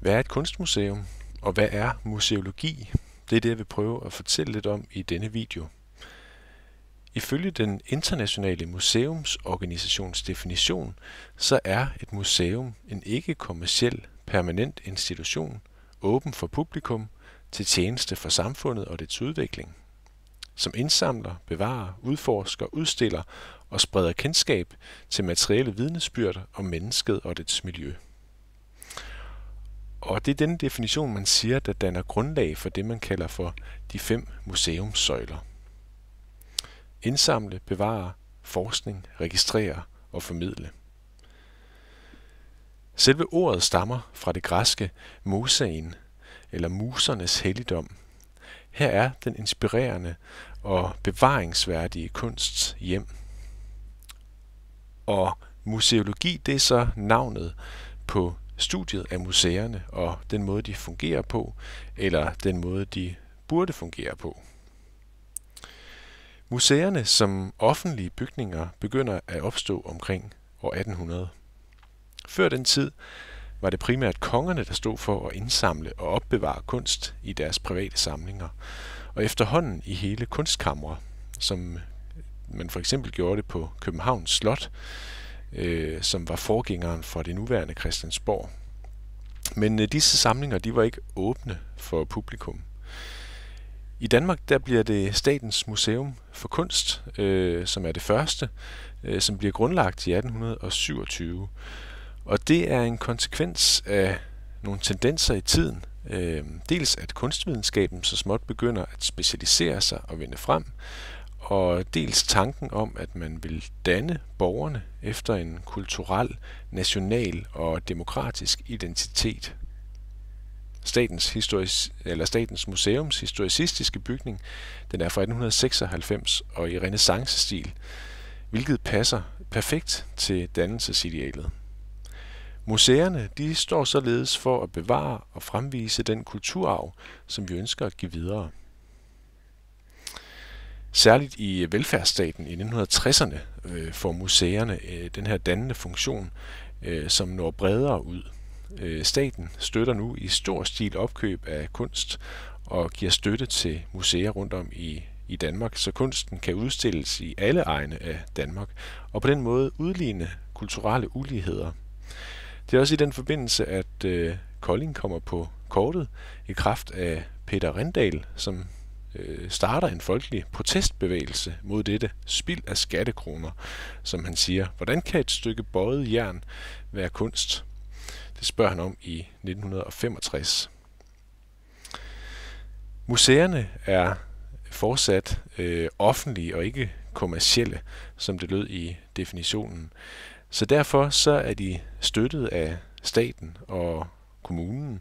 Hvad er et kunstmuseum, og hvad er museologi? Det er det, jeg vil prøve at fortælle lidt om i denne video. Ifølge den internationale museumsorganisations definition, så er et museum en ikke-kommerciel permanent institution, åben for publikum, til tjeneste for samfundet og dets udvikling. Som indsamler, bevarer, udforsker, udstiller og spreder kendskab til materielle vidnesbyrd om mennesket og dets miljø. Og det er den definition, man siger, der danner grundlag for det, man kalder for de fem museumsøjler. Indsamle, bevare, forskning, registrere og formidle. Selve ordet stammer fra det græske mosaen, eller musernes helligdom. Her er den inspirerende og bevaringsværdige kunst hjem. Og museologi, det er så navnet på studiet af museerne og den måde, de fungerer på, eller den måde, de burde fungere på. Museerne som offentlige bygninger begynder at opstå omkring år 1800. Før den tid var det primært kongerne, der stod for at indsamle og opbevare kunst i deres private samlinger, og efterhånden i hele kunstkamre, som man for eksempel gjorde det på Københavns Slot, øh, som var forgængeren for det nuværende Christiansborg. Men øh, disse samlinger de var ikke åbne for publikum. I Danmark der bliver det Statens Museum for Kunst, øh, som er det første, øh, som bliver grundlagt i 1827. Og det er en konsekvens af nogle tendenser i tiden. Øh, dels at kunstvidenskaben så småt begynder at specialisere sig og vinde frem, og dels tanken om, at man vil danne borgerne efter en kulturel, national og demokratisk identitet. Statens, historis, eller Statens Museums historicistiske bygning, den er fra 1896 og i renaissancestil, hvilket passer perfekt til dannelsesidealet. Museerne de står således for at bevare og fremvise den kulturarv, som vi ønsker at give videre. Særligt i velfærdsstaten i 1960'erne øh, får museerne øh, den her dannende funktion, øh, som når bredere ud. Øh, staten støtter nu i stor stil opkøb af kunst og giver støtte til museer rundt om i, i Danmark, så kunsten kan udstilles i alle egne af Danmark, og på den måde udligne kulturelle uligheder. Det er også i den forbindelse, at øh, Kolding kommer på kortet i kraft af Peter Rendal, som øh, starter en folkelig protestbevægelse mod dette spild af skattekroner, som han siger. Hvordan kan et stykke bøjet jern være kunst? Det spørger han om i 1965. Museerne er fortsat øh, offentlige og ikke kommercielle, som det lød i definitionen. Så derfor så er de støttet af staten og kommunen.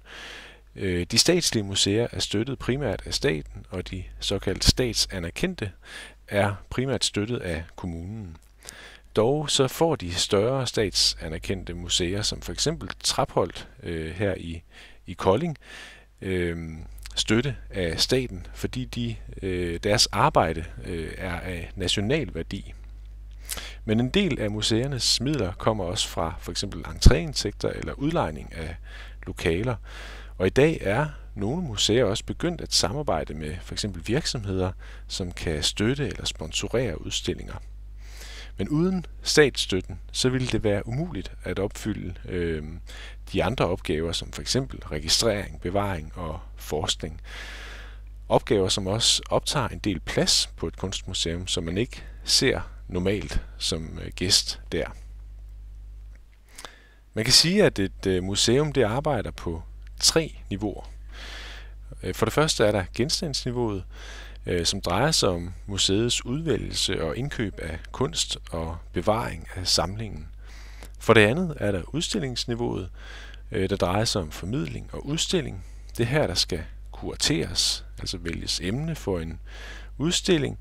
Øh, de statslige museer er støttet primært af staten, og de såkaldt statsanerkendte er primært støttet af kommunen. Dog så får de større statsanerkendte museer, som for eksempel Trapholt øh, her i, i Kolding, øh, støtte af staten, fordi de, øh, deres arbejde øh, er af national værdi. Men en del af museernes midler kommer også fra for eksempel entréindtægter eller udlejning af lokaler, og i dag er nogle museer også begyndt at samarbejde med for eksempel virksomheder, som kan støtte eller sponsorere udstillinger. Men uden statsstøtten, så ville det være umuligt at opfylde øh, de andre opgaver, som for eksempel registrering, bevaring og forskning. Opgaver, som også optager en del plads på et kunstmuseum, som man ikke ser normalt som øh, gæst der. Man kan sige, at et øh, museum det arbejder på tre niveauer. Øh, for det første er der genstandsniveauet, øh, som drejer sig om museets udvælgelse og indkøb af kunst og bevaring af samlingen. For det andet er der udstillingsniveauet, øh, der drejer sig om formidling og udstilling. Det her, der skal kurateres, altså vælges emne for en udstilling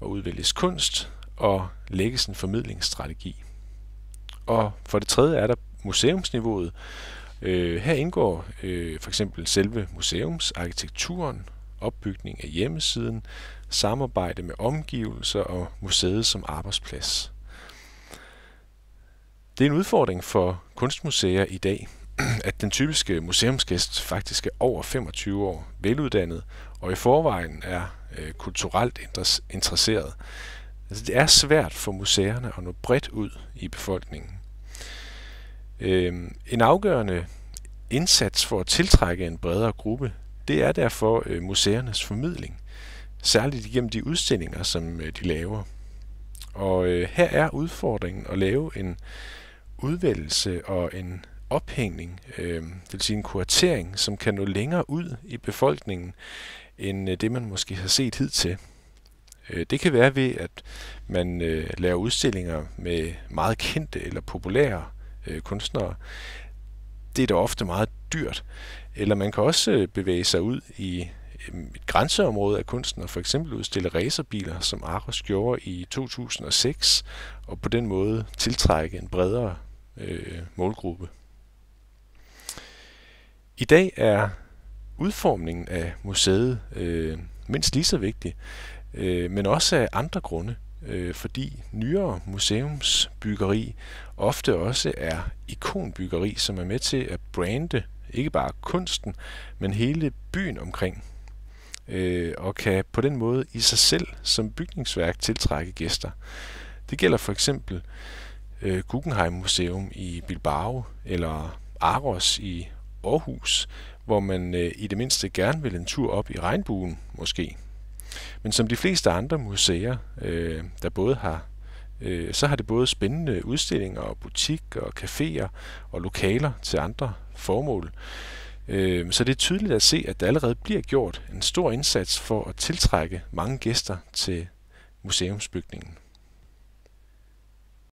og udvælges kunst og lægges en formidlingsstrategi. Og for det tredje er der museumsniveauet, Øh, her indgår øh, for eksempel selve museumsarkitekturen, opbygning af hjemmesiden, samarbejde med omgivelser og museet som arbejdsplads. Det er en udfordring for kunstmuseer i dag, at den typiske museumsgæst faktisk er over 25 år, veluddannet og i forvejen er øh, kulturelt interesseret. Altså, det er svært for museerne at nå bredt ud i befolkningen. Øh, en afgørende indsats for at tiltrække en bredere gruppe, det er derfor øh, museernes formidling, særligt igennem de udstillinger, som øh, de laver. Og øh, her er udfordringen at lave en udvælgelse og en ophængning, øh, det vil sige en kuratering, som kan nå længere ud i befolkningen, end øh, det man måske har set hidtil. Øh, det kan være ved, at man øh, laver udstillinger med meget kendte eller populære øh, kunstnere. Det er da ofte meget dyrt. Eller man kan også øh, bevæge sig ud i øh, et grænseområde af kunsten og for eksempel udstille racerbiler, som Aros gjorde i 2006, og på den måde tiltrække en bredere øh, målgruppe. I dag er udformningen af museet øh, mindst lige så vigtig, øh, men også af andre grunde øh, fordi nyere museumsbyggeri ofte også er ikonbyggeri, som er med til at brande ikke bare kunsten, men hele byen omkring, øh, og kan på den måde i sig selv som bygningsværk tiltrække gæster. Det gælder for eksempel øh, Guggenheim Museum i Bilbao eller Aros i Aarhus, hvor man øh, i det mindste gerne vil en tur op i regnbuen måske. Men som de fleste andre museer, øh, der både har øh, så har det både spændende udstillinger og butik og caféer og lokaler til andre formål. Øh, så det er tydeligt at se, at der allerede bliver gjort en stor indsats for at tiltrække mange gæster til museumsbygningen.